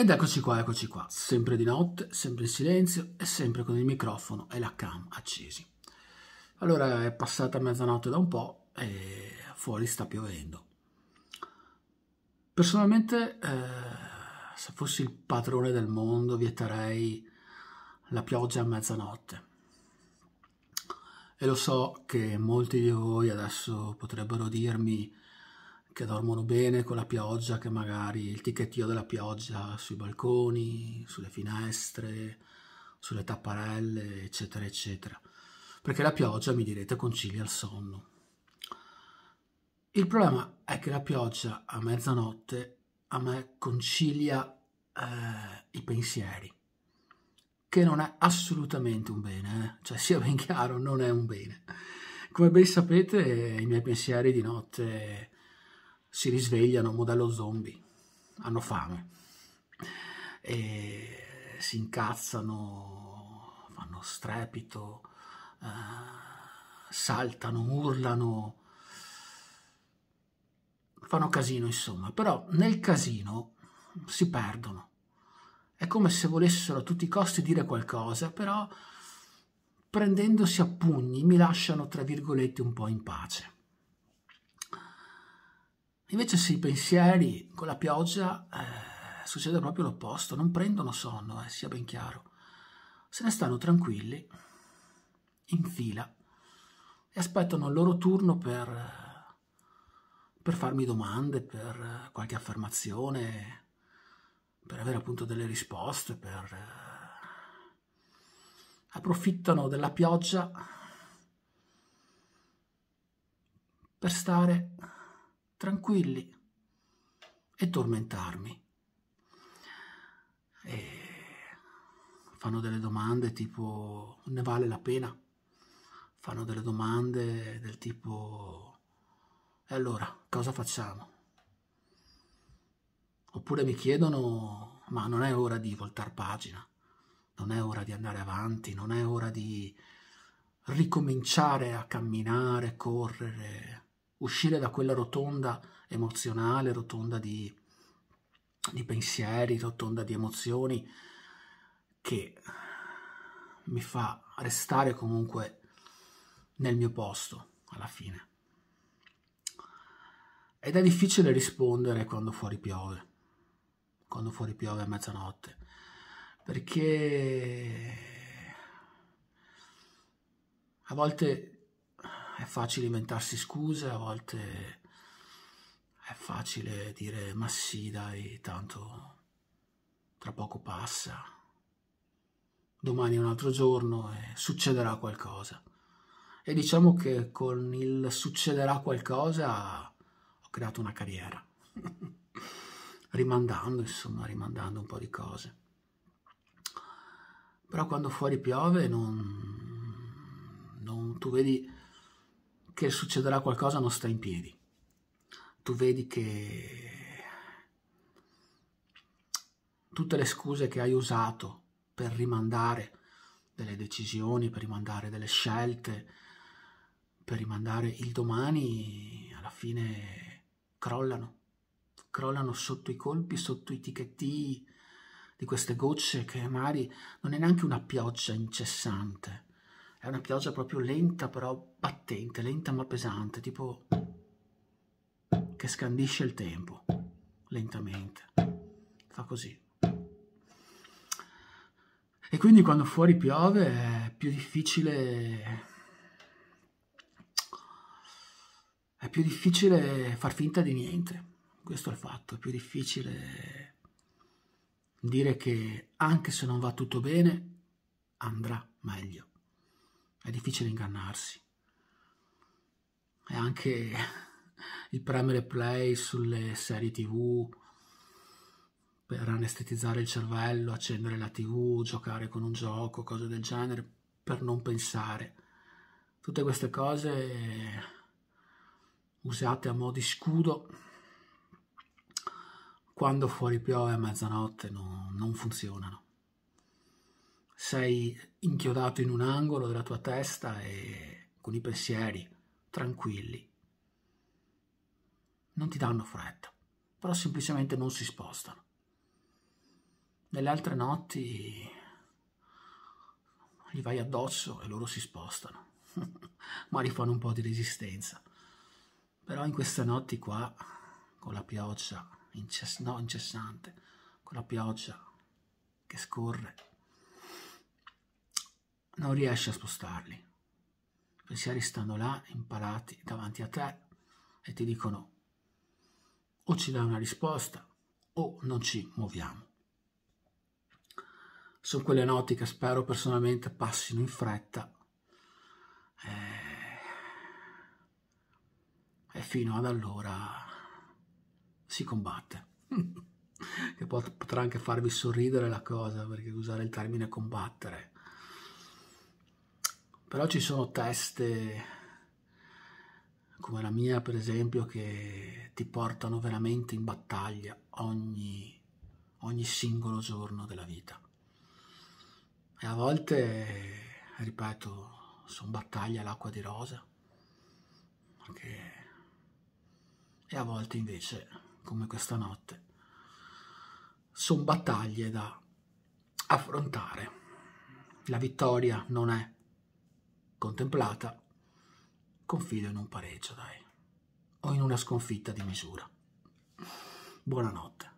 Ed eccoci qua, eccoci qua, sempre di notte, sempre in silenzio e sempre con il microfono e la cam accesi. Allora è passata mezzanotte da un po' e fuori sta piovendo. Personalmente, eh, se fossi il padrone del mondo, vieterei la pioggia a mezzanotte. E lo so che molti di voi adesso potrebbero dirmi che dormono bene con la pioggia, che magari il ticchettio della pioggia sui balconi, sulle finestre, sulle tapparelle, eccetera, eccetera. Perché la pioggia, mi direte, concilia il sonno. Il problema è che la pioggia a mezzanotte a me concilia eh, i pensieri, che non è assolutamente un bene, eh? cioè sia ben chiaro, non è un bene. Come ben sapete, i miei pensieri di notte si risvegliano modello zombie, hanno fame e si incazzano, fanno strepito, eh, saltano, urlano, fanno casino insomma, però nel casino si perdono. È come se volessero a tutti i costi dire qualcosa, però prendendosi a pugni mi lasciano, tra virgolette, un po' in pace. Invece sì, pensieri con la pioggia eh, succede proprio l'opposto, non prendono sonno, eh, sia ben chiaro. Se ne stanno tranquilli, in fila, e aspettano il loro turno per, eh, per farmi domande, per eh, qualche affermazione, per avere appunto delle risposte, per... Eh, approfittano della pioggia per stare tranquilli e tormentarmi. E fanno delle domande tipo ne vale la pena? Fanno delle domande del tipo e allora cosa facciamo? Oppure mi chiedono ma non è ora di voltare pagina, non è ora di andare avanti, non è ora di ricominciare a camminare, correre, uscire da quella rotonda emozionale, rotonda di, di pensieri, rotonda di emozioni che mi fa restare comunque nel mio posto alla fine. Ed è difficile rispondere quando fuori piove, quando fuori piove a mezzanotte, perché a volte è facile inventarsi scuse, a volte è facile dire ma sì dai, tanto tra poco passa, domani è un altro giorno e succederà qualcosa. E diciamo che con il succederà qualcosa ho creato una carriera, rimandando insomma, rimandando un po' di cose. Però quando fuori piove non, non tu vedi che succederà qualcosa non sta in piedi. Tu vedi che tutte le scuse che hai usato per rimandare delle decisioni, per rimandare delle scelte, per rimandare il domani, alla fine crollano, crollano sotto i colpi, sotto i ticchetti di queste gocce che magari non è neanche una pioggia incessante, è una pioggia proprio lenta però battente, lenta ma pesante, tipo che scandisce il tempo, lentamente. Fa così. E quindi quando fuori piove è più difficile... È più difficile far finta di niente. Questo è il fatto, è più difficile dire che anche se non va tutto bene, andrà meglio. È difficile ingannarsi. E anche il premere play sulle serie tv per anestetizzare il cervello, accendere la tv, giocare con un gioco, cose del genere, per non pensare. Tutte queste cose usate a mo' di scudo quando fuori piove a mezzanotte no, non funzionano sei inchiodato in un angolo della tua testa e con i pensieri tranquilli. Non ti danno fretta, però semplicemente non si spostano. Nelle altre notti gli vai addosso e loro si spostano, ma fanno un po' di resistenza. Però in queste notti qua, con la pioggia incess no, incessante, con la pioggia che scorre non riesci a spostarli. I Pensieri stanno là, impalati davanti a te e ti dicono o ci dai una risposta o non ci muoviamo. Sono quelle notti che spero personalmente passino in fretta eh, e fino ad allora si combatte. che pot potrà anche farvi sorridere la cosa perché usare il termine combattere però ci sono teste come la mia, per esempio, che ti portano veramente in battaglia ogni, ogni singolo giorno della vita. E a volte, ripeto, sono battaglie all'acqua di rosa, perché... e a volte invece, come questa notte, sono battaglie da affrontare. La vittoria non è contemplata, confido in un pareggio, dai, o in una sconfitta di misura. Buonanotte.